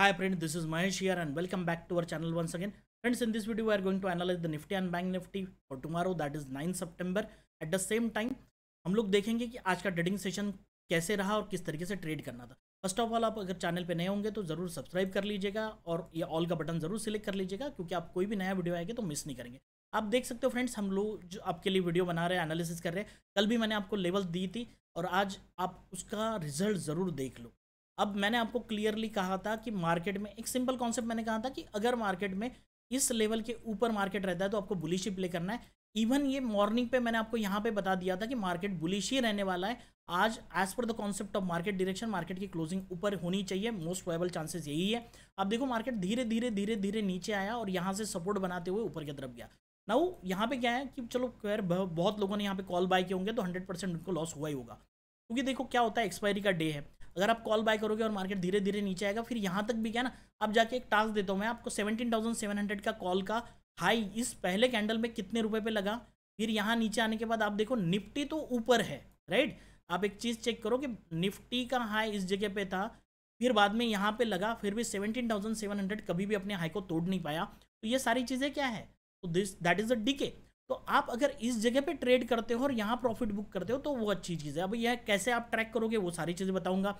Hi friend, this is Mahesh here and welcome back to our channel once again. Friends, in this video we are going to analyze the Nifty and Bank Nifty for tomorrow that is 9 September. At the same time हम लोग देखेंगे कि आज का trading session कैसे रहा और किस तरीके से ट्रेड करना था फर्स्ट ऑफ ऑल आप अगर चैनल पे नए होंगे तो ज़रूर सब्सक्राइब कर लीजिएगा और ये ऑल का बटन ज़रूर सिलेक्ट कर लीजिएगा क्योंकि आप कोई भी नया वीडियो आएगा तो मिस नहीं करेंगे आप देख सकते हो फ्रेंड्स हम लोग जो आपके लिए वीडियो बना रहे हैं एनालिसिस कर रहे हैं कल भी मैंने आपको लेवल दी थी और आज आप उसका रिजल्ट ज़रूर देख लो अब मैंने आपको क्लियरली कहा था कि मार्केट में एक सिंपल कॉन्सेप्ट मैंने कहा था कि अगर मार्केट में इस लेवल के ऊपर मार्केट रहता है तो आपको बुलिश ही प्ले करना है इवन ये मॉर्निंग पे मैंने आपको यहाँ पे बता दिया था कि मार्केट बुलिश ही रहने वाला है आज as per the concept of market direction market की क्लोजिंग ऊपर होनी चाहिए मोस्ट प्रोबेबल चांसेस यही है अब देखो मार्केट धीरे धीरे धीरे धीरे नीचे आया और यहाँ से सपोर्ट बनाते हुए ऊपर की तरफ गया नाउ यहाँ पे क्या है कि चलो खैर बहुत लोगों ने यहाँ पे कॉल बाय किए होंगे तो हंड्रेड परसेंट उनको लॉस हुआ ही होगा क्योंकि देखो क्या होता है एक्सपायरी का डे है अगर आप कॉल बाय करोगे और मार्केट धीरे धीरे नीचे आएगा फिर यहाँ तक भी क्या ना आप जाके एक टास्क देता हूँ मैं आपको सेवनटीन थाउजेंड सेवन हंड्रेड का कॉल का हाई इस पहले कैंडल में कितने रुपए पे लगा फिर यहाँ नीचे आने के बाद आप देखो निफ्टी तो ऊपर है राइट आप एक चीज़ चेक करो कि निफ्टी का हाई इस जगह पे था फिर बाद में यहाँ पे लगा फिर भी सेवनटीन कभी भी अपने हाई को तोड़ नहीं पाया तो ये सारी चीज़ें क्या है तो this that is a D तो आप अगर इस जगह पे ट्रेड करते हो और यहाँ प्रॉफिट बुक करते हो तो वो अच्छी चीज़ है अब यह कैसे आप ट्रैक करोगे वो सारी चीज़ें बताऊँगा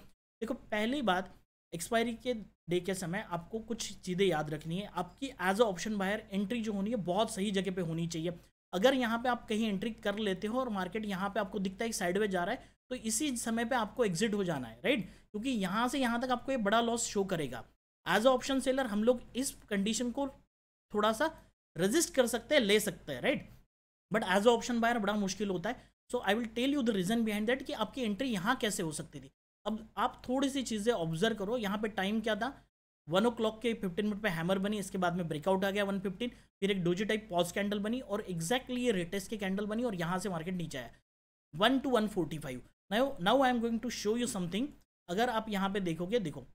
देखो पहली बात एक्सपायरी के डे के समय आपको कुछ चीज़ें याद रखनी है आपकी as a option buyer entry जो होनी है बहुत सही जगह पे होनी चाहिए अगर यहाँ पे आप कहीं एंट्री कर लेते हो और मार्केट यहाँ पे आपको दिखता है कि साइडवे जा रहा है तो इसी समय पे आपको एग्जिट हो जाना है राइट क्योंकि यहाँ से यहाँ तक आपको ये बड़ा लॉस शो करेगा एज अ ऑप्शन सेलर हम लोग इस कंडीशन को थोड़ा सा रजिस्ट कर सकते हैं ले सकते हैं right but as a option buyer बड़ा मुश्किल होता है so I will tell you the reason behind that कि आपकी एंट्री यहाँ कैसे हो सकती थी अब आप थोड़ी सी चीज़ें ऑब्जर्व करो यहाँ पे टाइम क्या था वन ओ क्लॉक के फिफ्टीन मिनट पे हैमर बनी इसके बाद में ब्रेकआउट आ गया वन फिफ्टीन फिर एक डोजी टाइप पॉज कैंडल बनी और एक्जैक्टली ये रेटेस्ट की कैंडल बनी और यहाँ से मार्केट नीचे आया one two one forty five now now I am going to show you something अगर आप यहाँ पे देखोगे देखो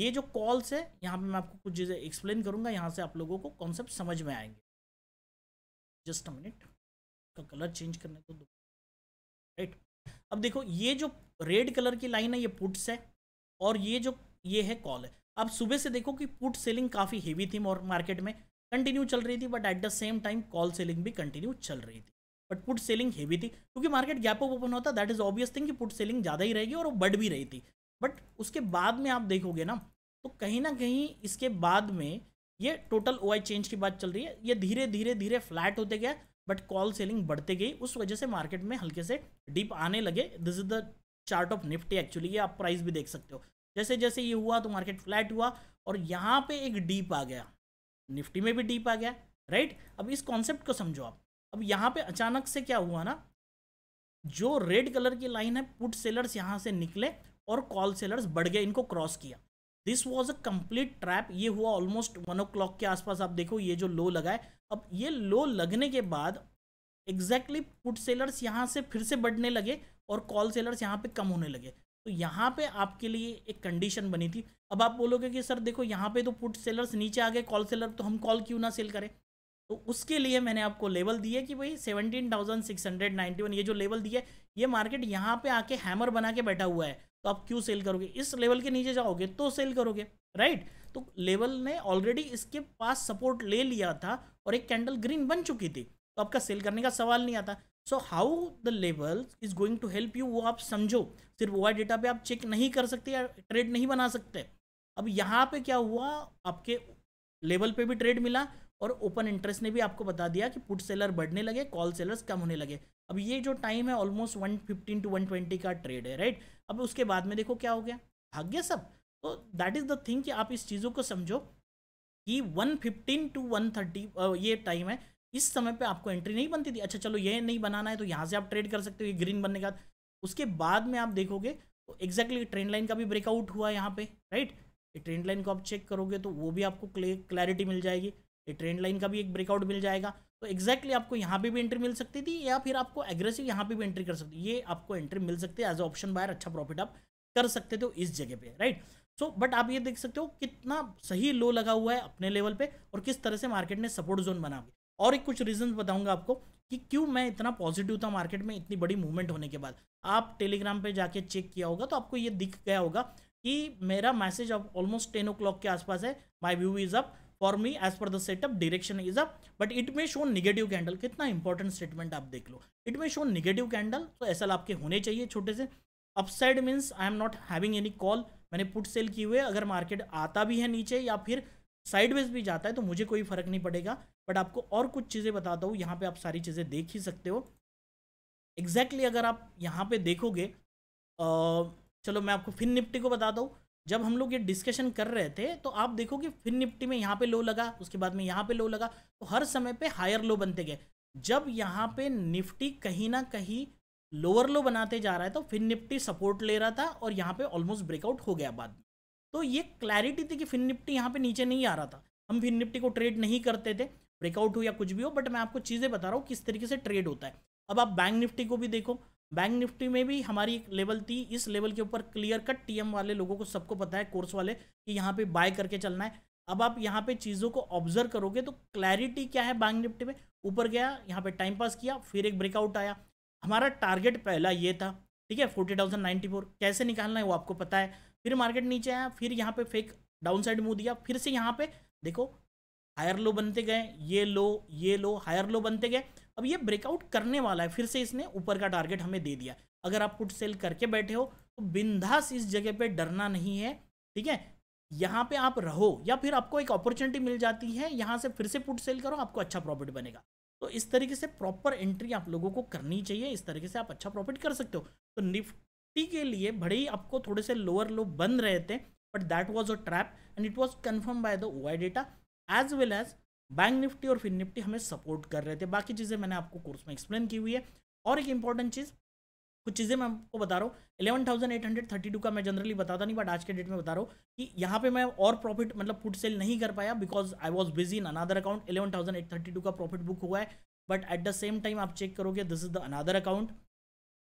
ये जो कॉल्स है यहाँ पे मैं आपको कुछ चीज़ें एक्सप्लेन करूँगा यहाँ से आप लोगों को कॉन्सेप्ट समझ में आएंगे जस्ट अ मिनट उसका कलर चेंज करने को दो राइट अब देखो ये जो रेड कलर की लाइन है ये पुट्स है और ये जो ये है कॉल है अब सुबह से देखो कि पुट सेलिंग काफ़ी हेवी थी और मार्केट में कंटिन्यू चल रही थी but at the same time call selling भी कंटिन्यू चल रही थी बट पुट सेलिंग हेवी थी क्योंकि मार्केट गैप अप ओपन होता दैट इज ऑब्वियस थिंग कि पुट सेलिंग ज़्यादा ही रहेगी और वो बढ़ भी रही थी बट उसके बाद में आप देखोगे ना तो कहीं ना कहीं इसके बाद में ये टोटल ओ चेंज की बात चल रही है ये धीरे धीरे धीरे फ्लैट होते गया बट कॉल सेलिंग बढ़ते गई उस वजह से मार्केट में हल्के से डीप आने लगे this is the chart of Nifty actually ये आप प्राइस भी देख सकते हो जैसे जैसे ये हुआ तो मार्केट फ्लैट हुआ और यहाँ पे एक डीप आ गया निफ्टी में भी डीप आ गया राइट right? अब इस कॉन्सेप्ट को समझो आप अब यहाँ पे अचानक से क्या हुआ ना जो रेड कलर की लाइन है पुट सेलर्स यहाँ से निकले और कॉल सेलर्स बढ़ गए इनको क्रॉस किया this was a complete trap ये हुआ ऑलमोस्ट वन ओ के आसपास आप देखो ये जो लो लगा है अब ये लो लगने के बाद एग्जैक्टली पुट सेलर्स यहाँ से फिर से बढ़ने लगे और कॉल सेलर्स यहाँ पे कम होने लगे तो यहाँ पे आपके लिए एक कंडीशन बनी थी अब आप बोलोगे कि सर देखो यहाँ पे तो पुट सेलर्स नीचे आ गए कॉल सेलर तो हम कॉल क्यों ना सेल करें तो उसके लिए मैंने आपको लेवल दिए कि भाई seventeen thousand six hundred ninety one ये जो लेवल दिया है ये मार्केट यहाँ पे आके हैमर बना के बैठा हुआ है तो आप क्यों सेल करोगे इस लेवल के नीचे जाओगे तो सेल करोगे राइट तो लेवल ने ऑलरेडी इसके पास सपोर्ट ले लिया था और एक कैंडल ग्रीन बन चुकी थी तो आपका सेल करने का सवाल नहीं आता so how the level is going to help you वो आप समझो सिर्फ वो डेटा पे आप चेक नहीं कर सकते या ट्रेड नहीं बना सकते अब यहाँ पे क्या हुआ आपके लेवल पे भी ट्रेड मिला और ओपन इंटरेस्ट ने भी आपको बता दिया कि पुट सेलर बढ़ने लगे कॉल सेलर्स कम होने लगे अब ये जो टाइम है almost one fifteen to one twenty का ट्रेड है राइट अब उसके बाद में देखो क्या हो गया भाग्य सब तो दैट इज़ द थिंग कि आप इस चीज़ों को समझो कि 115 टू 130 ये टाइम है इस समय पे आपको एंट्री नहीं बनती थी अच्छा चलो ये नहीं बनाना है तो यहाँ से आप ट्रेड कर सकते हो ये ग्रीन बनने के बाद उसके बाद में आप देखोगे तो एग्जैक्टली ट्रेंड लाइन का भी ब्रेकआउट हुआ यहाँ पे राइट ये ट्रेंड लाइन को आप चेक करोगे तो वो भी आपको क्लैरिटी मिल जाएगी ये ट्रेंड लाइन का भी एक ब्रेकआउट मिल जाएगा तो एक्जैक्टली आपको यहाँ पर भी एंट्री मिल सकती थी या फिर आपको एग्रेसिव यहाँ पर भी एंट्री कर सकती ये आपको एंट्री मिल सकती है एज ए ऑप्शन बायर अच्छा प्रॉफिट आप कर सकते थे इस जगह पर राइट सो so, बट आप ये देख सकते हो कितना सही लो लगा हुआ है अपने लेवल पे और किस तरह से मार्केट ने सपोर्ट जोन बना दिया और एक कुछ रीजंस बताऊंगा आपको कि क्यों मैं इतना पॉजिटिव था मार्केट में इतनी बड़ी मूवमेंट होने के बाद आप टेलीग्राम पे जाके चेक किया होगा तो आपको ये दिख गया होगा कि मेरा मैसेज अब ऑलमोस्ट टेन ओ के आसपास है my view is up for me as per the setup direction is up but it may show negative candle कितना इंपॉर्टेंट स्टेटमेंट आप देख लो it may show negative candle तो ऐसा आपके होने चाहिए छोटे से upside means I am not having any call मैंने पुट सेल किए हुए अगर मार्केट आता भी है नीचे या फिर साइडवेज भी जाता है तो मुझे कोई फर्क नहीं पड़ेगा बट आपको और कुछ चीज़ें बताता हूँ यहाँ पे आप सारी चीज़ें देख ही सकते हो एग्जैक्टली exactly अगर आप यहाँ पे देखोगे चलो मैं आपको फिन निफ्टी को बताता हूँ जब हम लोग ये डिस्कशन कर रहे थे तो आप देखो कि फिन निफ्टी में यहाँ पे लो लगा उसके बाद में यहाँ पे लो लगा तो हर समय पे हायर लो बनते गए जब यहाँ पे निफ्टी कहीं ना कहीं लोअर लो बनाते जा रहा है तो फिन निफ्टी सपोर्ट ले रहा था और यहाँ पे ऑलमोस्ट ब्रेकआउट हो गया बाद में तो ये क्लैरिटी थी कि फिन निफ्टी यहाँ पे नीचे नहीं आ रहा था हम फिन निफ्टी को ट्रेड नहीं करते थे ब्रेकआउट हो या कुछ भी हो बट मैं आपको चीज़ें बता रहा हूँ किस तरीके से ट्रेड होता है अब आप बैंक निफ्टी को भी देखो बैंक निफ्टी में भी हमारी एक लेवल थी इस लेवल के ऊपर क्लियर कट टीएम वाले लोगों को सबको पता है कोर्स वाले कि यहाँ पे बाय करके चलना है अब आप यहाँ पे चीज़ों को ऑब्जर्व करोगे तो क्लैरिटी क्या है बैंक निफ्टी में ऊपर गया यहाँ पे टाइम पास किया फिर एक ब्रेकआउट आया हमारा टारगेट पहला ये था ठीक है फोर्टी थाउजेंड नाइन्टी फोर कैसे निकालना है वो आपको पता है फिर मार्केट नीचे आया फिर यहाँ पे फेक डाउन साइड मूव दिया फिर से यहाँ पे देखो हायर लो बनते गए ये लो ये लो हायर लो बनते गए अब ये ब्रेकआउट करने वाला है फिर से इसने ऊपर का टारगेट हमें दे दिया अगर आप पुट सेल करके बैठे हो तो बिंदास इस जगह पर डरना नहीं है ठीक है यहाँ पे आप रहो या फिर आपको एक अपॉर्चुनिटी मिल जाती है यहाँ से फिर से पुट सेल करो आपको अच्छा प्रॉफिट बनेगा तो इस तरीके से प्रॉपर एंट्री आप लोगों को करनी चाहिए इस तरीके से आप अच्छा प्रॉफिट कर सकते हो तो निफ्टी के लिए भले ही आपको थोड़े से लोअर लो बन रहे थे but that was a trap and it was confirm by the Y data as well as Bank Nifty और फिन निफ्टी हमें सपोर्ट कर रहे थे बाकी चीज़ें मैंने आपको कोर्स में एक्सप्लेन की हुई है और एक इंपॉर्टेंट चीज़ कुछ चीज़ें मैं आपको बता रहा हूँ eleven thousand eight hundred thirty two का मैं जनरली बताता नहीं बट आज के डेट में बता रहा हूँ कि यहाँ पे मैं और प्रॉफिट मतलब पुट सेल नहीं कर पाया because I was busy in another account eleven thousand eight thirty two का प्रॉफिट बुक हुआ है but at the same time आप चेक करोगे this is the another account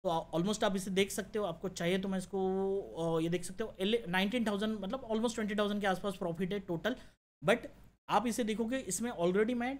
तो ऑलमोस्ट आप इसे देख सकते हो आपको चाहिए तो मैं इसको ये देख सकते हो नाइनटीन थाउजेंड मतलब ऑलमोस्ट ट्वेंटी थाउजेंड के आसपास प्रॉफिट है टोटल बट आप इसे देखोगे इसमें ऑलरेडी मैं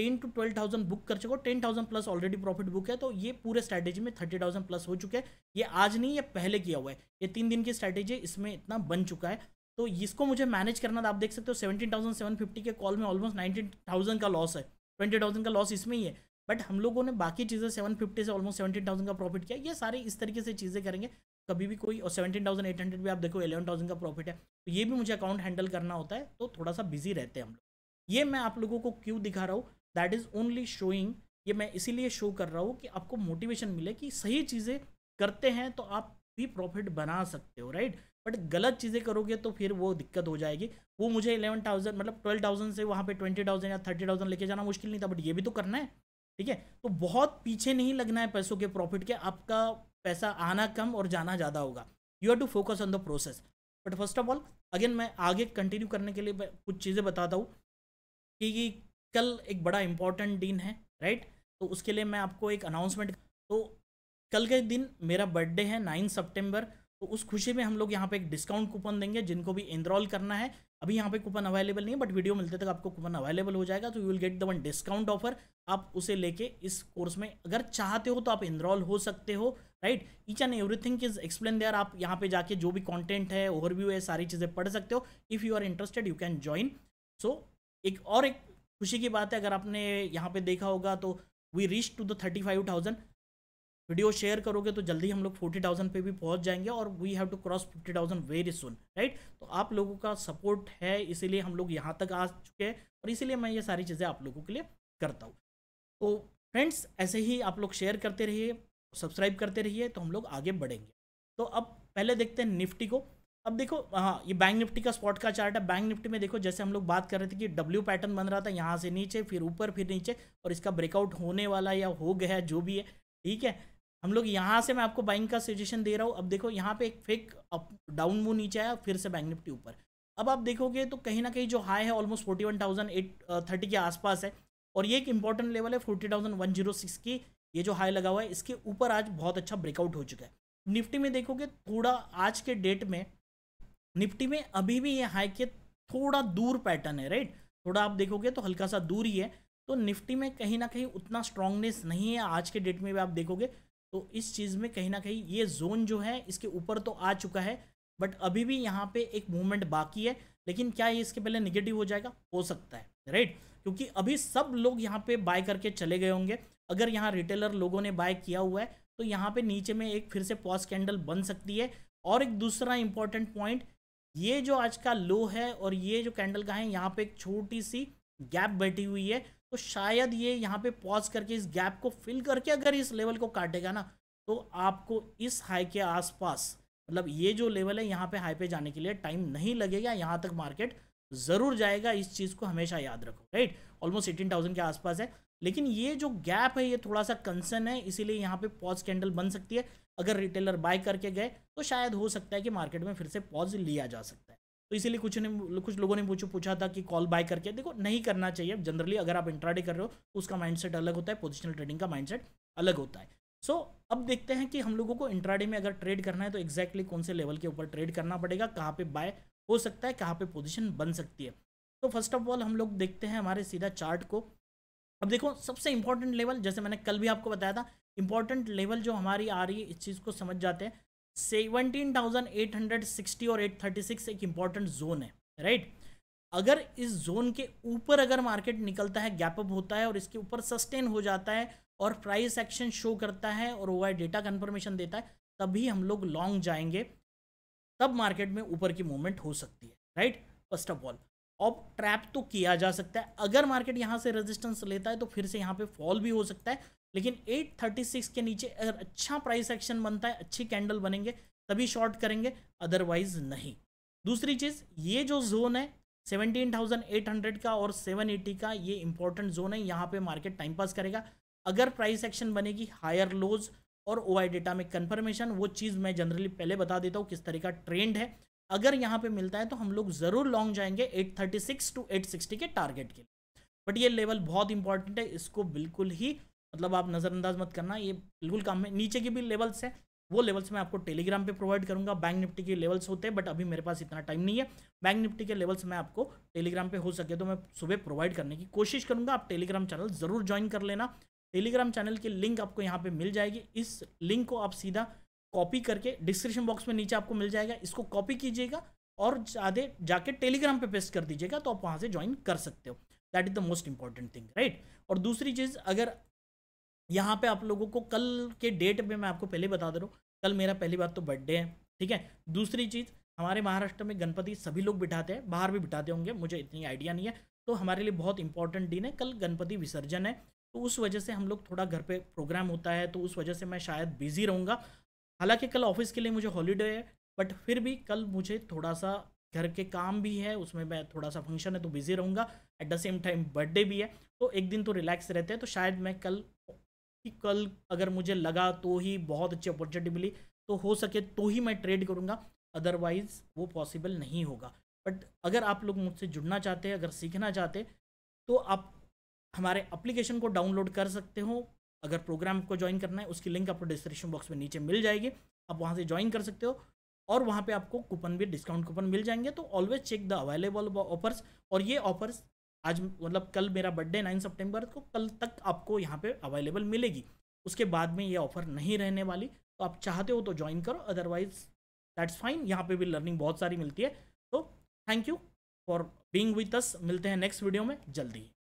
ten to twelve thousand book कर हो ten thousand plus already profit book है तो ये पूरे स्ट्रैटेजी में थर्टी थाउजेंड प्लस हो चुके हैं ये आज नहीं ये पहले किया हुआ है ये तीन दिन की स्ट्रैटेजी इसमें इतना बन चुका है तो इसको मुझे मैनेज करना था आप देख सकते हो सेवेंटीन थाउजेंड सेवन फिफ्टी के कॉल में ऑलमोस्ट नाइनटीन थाउजेंड का लॉस है ट्वेंटी थाउजेंड का लॉस इसमें ही है बट हम लोगों ने बाकी चीज़ें सेवन फिफ्टी से ऑलमोस्ट सेवेंटीन थाउजेंड का प्रॉफिट किया ये सारे इस तरीके से चीज़ें करेंगे कभी भी कोई और सेवेंटीन थाउजेंड एट हंड्रेड भी आप देखो एलेवन थाउजेंड का प्रॉफिट है तो ये भी मुझे अकाउंट हैंडल करना होता है तो थोड़ा सा बिजी रहते हैं हम लोग ये मैं आप लोगों को क्यों दिखा रहा हूँ दैट इज ओनली शोइंग ये मैं इसीलिए शो कर रहा हूँ कि आपको मोटिवेशन मिले कि सही चीज़ें करते हैं तो आप भी प्रॉफिट बना सकते हो राइट बट गलत चीज़ें करोगे तो फिर वो दिक्कत हो जाएगी वो मुझे इलेवन थाउजेंड मतलब ट्वेल्व थाउजेंड से वहाँ पे ट्वेंटी थाउजेंड या थर्टी थाउजेंड लेके जाना मुश्किल नहीं था बट ये भी तो करना है ठीक है तो बहुत पीछे नहीं लगना है पैसों के प्रॉफिट के आपका पैसा आना कम और जाना ज़्यादा होगा you have to focus on the process but first of all again मैं आगे कंटिन्यू करने के लिए कुछ चीज़ें बताता हूँ कि कल एक बड़ा इंपॉर्टेंट दिन है राइट तो उसके लिए मैं आपको एक अनाउंसमेंट तो कल के दिन मेरा बर्थडे है नाइन सितंबर तो उस खुशी में हम लोग यहाँ पे एक डिस्काउंट कूपन देंगे जिनको भी इनरॉल करना है अभी यहाँ पे कूपन अवेलेबल नहीं है बट वीडियो मिलते तक आपको कूपन अवेलेबल हो जाएगा तो you will get the one discount offer आप उसे लेके इस कोर्स में अगर चाहते हो तो आप इनरोल हो सकते हो right each and everything is explain there आप यहाँ पे जाके जो भी कॉन्टेंट है ओवरव्यू है सारी चीज़ें पढ़ सकते हो if you are interested you can join so एक और एक खुशी की बात है अगर आपने यहाँ पे देखा होगा तो we reach to the thirty five thousand video share करोगे तो जल्दी हम लोग फोर्टी थाउजेंड पे भी पहुँच जाएंगे और we have to cross fifty thousand very soon right तो आप लोगों का सपोर्ट है इसीलिए हम लोग यहाँ तक आ चुके हैं और इसीलिए मैं ये सारी चीज़ें आप लोगों के लिए करता हूँ तो फ्रेंड्स ऐसे ही आप लोग शेयर करते रहिए सब्सक्राइब करते रहिए तो हम लोग आगे बढ़ेंगे तो अब पहले देखते हैं निफ्टी को अब देखो हाँ ये बैंक निफ्टी का स्पॉट का चार्ट है बैंक निफ्टी में देखो जैसे हम लोग बात कर रहे थे कि डब्ल्यू पैटर्न बन रहा था यहाँ से नीचे फिर ऊपर फिर नीचे और इसका ब्रेकआउट होने वाला या हो गया जो भी है ठीक है हम लोग यहाँ से मैं आपको बाइंग का सजेशन दे रहा हूँ अब देखो यहाँ पे एक फेक अप डाउन वो नीचे आया फिर से बैंक निफ्टी ऊपर अब आप देखोगे तो कहीं ना कहीं जो हाई है almost forty one thousand eight thirty के आसपास है और ये एक इंपॉर्टेंट लेवल है forty thousand one zero six की ये जो हाई लगा हुआ है इसके ऊपर आज बहुत अच्छा ब्रेकआउट हो चुका है निफ्टी में देखोगे थोड़ा आज के डेट में निफ्टी में अभी भी ये हाई के थोड़ा दूर पैटर्न है राइट थोड़ा आप देखोगे तो हल्का सा दूर ही है तो निफ्टी में कहीं ना कहीं उतना स्ट्रांगनेस नहीं है आज के डेट में भी आप देखोगे तो इस चीज़ में कहीं ना कहीं ये जोन जो है इसके ऊपर तो आ चुका है बट अभी भी यहाँ पे एक मूवमेंट बाकी है लेकिन क्या ये इसके पहले निगेटिव हो जाएगा हो सकता है राइट क्योंकि अभी सब लोग यहाँ पे बाय करके चले गए होंगे अगर यहाँ रिटेलर लोगों ने बाय किया हुआ है तो यहाँ पे नीचे में एक फिर से पॉज कैंडल बन सकती है और एक दूसरा इंपॉर्टेंट पॉइंट ये जो आज का लो है और ये जो कैंडल का है यहाँ पे एक छोटी सी गैप बैठी हुई है तो शायद ये यहाँ पे पॉज करके इस गैप को फिल करके अगर इस लेवल को काटेगा ना तो आपको इस हाई के आसपास मतलब ये जो लेवल है यहाँ पे हाई पे जाने के लिए टाइम नहीं लगेगा यहाँ तक मार्केट ज़रूर जाएगा इस चीज़ को हमेशा याद रखो राइट ऑलमोस्ट एटीन थाउजेंड के आसपास है लेकिन ये जो गैप है ये थोड़ा सा कंसर्न है इसीलिए यहाँ पे पॉज कैंडल बन सकती है अगर रिटेलर बाय करके गए तो शायद हो सकता है कि मार्केट में फिर से पॉज लिया जा सकता है तो इसीलिए कुछ ने कुछ लोगों ने पूछो पूछा था कि कॉल बाय करके देखो नहीं करना चाहिए जनरली अगर आप इंट्राडे कर रहे हो तो उसका माइंडसेट अलग होता है पोजिशनल ट्रेडिंग का माइंडसेट अलग होता है सो so, अब देखते हैं कि हम लोगों को इंट्राडे में अगर ट्रेड करना है तो एक्जैक्टली exactly कौन से लेवल के ऊपर ट्रेड करना पड़ेगा कहाँ पे बाय हो सकता है कहाँ पे पोजीशन बन सकती है तो फर्स्ट ऑफ ऑल हम लोग देखते हैं हमारे सीधा चार्ट को अब देखो सबसे इंपॉर्टेंट लेवल जैसे मैंने कल भी आपको बताया था इंपॉर्टेंट लेवल जो हमारी आ रही है इस चीज़ को समझ जाते हैं seventeen thousand eight hundred sixty और एट थर्टी सिक्स एक इम्पॉर्टेंट जोन है राइट अगर इस जोन के ऊपर अगर मार्केट निकलता है गैप अप होता है और इसके ऊपर सस्टेन हो जाता है और प्राइस एक्शन शो करता है और वो डेटा कन्फर्मेशन देता है तभी हम लोग लॉन्ग जाएंगे तब मार्केट में ऊपर की मूवमेंट हो सकती है राइट फर्स्ट ऑफ ऑल अब ट्रैप तो किया जा सकता है अगर मार्केट यहाँ से रेजिस्टेंस लेता है तो फिर से यहाँ पे फॉल भी हो सकता है लेकिन 836 के नीचे अगर अच्छा प्राइस एक्शन बनता है अच्छी कैंडल बनेंगे तभी शॉर्ट करेंगे अदरवाइज नहीं दूसरी चीज़ ये जो जोन है 17,800 का और 780 का ये इंपॉर्टेंट जोन है यहाँ पे मार्केट टाइम पास करेगा अगर प्राइस एक्शन बनेगी हायर लोज और ओ डेटा में कन्फर्मेशन वो चीज़ मैं जनरली पहले बता देता हूँ किस तरह का ट्रेंड है अगर यहाँ पे मिलता है तो हम लोग ज़रूर लॉन्ग जाएंगे 836 टू 860 के टारगेट के लिए बट ये लेवल बहुत इंपॉर्टेंट है इसको बिल्कुल ही मतलब आप नज़रअंदाज मत करना ये बिल्कुल काम है नीचे की भी लेवल्स है वो लेवल्स मैं आपको टेलीग्राम पे प्रोवाइड करूंगा बैंक निफ्टी के लेवल्स होते हैं बट अभी मेरे पास इतना टाइम नहीं है बैंक निफ्टी के लेवल्स मैं आपको टेलीग्राम पे हो सके तो मैं सुबह प्रोवाइड करने की कोशिश करूंगा आप टेलीग्राम चैनल ज़रूर ज्वाइन कर लेना टेलीग्राम चैनल की लिंक आपको यहाँ पर मिल जाएगी इस लिंक को आप सीधा कॉपी करके डिस्क्रिप्शन बॉक्स में नीचे आपको मिल जाएगा इसको कॉपी कीजिएगा और आधे जाके टेलीग्राम पे पेस्ट कर दीजिएगा तो आप वहाँ से ज्वाइन कर सकते हो that is the most important thing right और दूसरी चीज़ अगर यहाँ पे आप लोगों को कल के डेट पे मैं आपको पहले बता दे रहा हूँ कल मेरा पहली बात तो बर्थडे है ठीक है दूसरी चीज़ हमारे महाराष्ट्र में गणपति सभी लोग बिठाते हैं बाहर भी बिठाते होंगे मुझे इतनी आइडिया नहीं है तो हमारे लिए बहुत इंपॉर्टेंट दिन है कल गणपति विसर्जन है तो उस वजह से हम लोग थोड़ा घर पे प्रोग्राम होता है तो उस वजह से मैं शायद बिजी रहूँगा हालांकि कल ऑफिस के लिए मुझे हॉलीडे है बट फिर भी कल मुझे थोड़ा सा घर के काम भी है उसमें मैं थोड़ा सा फंक्शन है तो बिजी रहूँगा at the same time birthday भी है तो एक दिन तो रिलैक्स रहते हैं तो शायद मैं कल कल अगर मुझे लगा तो ही बहुत अच्छी अपॉर्चुनिटी मिली तो हो सके तो ही मैं ट्रेड करूँगा अदरवाइज़ वो पॉसिबल नहीं होगा बट अगर आप लोग मुझसे जुड़ना चाहते हैं अगर सीखना चाहते तो आप हमारे एप्लीकेशन को डाउनलोड कर सकते हो अगर प्रोग्राम को ज्वाइन करना है उसकी लिंक आपको डिस्क्रिप्शन बॉक्स में नीचे मिल जाएगी आप वहाँ से ज्वाइन कर सकते हो और वहाँ पे आपको कूपन भी डिस्काउंट कूपन मिल जाएंगे तो always check the available offers और ये ऑफर्स आज मतलब कल मेरा बर्थडे नाइन सेप्टेम्बर को कल तक आपको यहाँ पे अवेलेबल मिलेगी उसके बाद में ये ऑफर नहीं रहने वाली तो आप चाहते हो तो ज्वाइन करो अदरवाइज दैट्स फाइन यहाँ पे भी लर्निंग बहुत सारी मिलती है तो thank you for being with us मिलते हैं नेक्स्ट वीडियो में जल्दी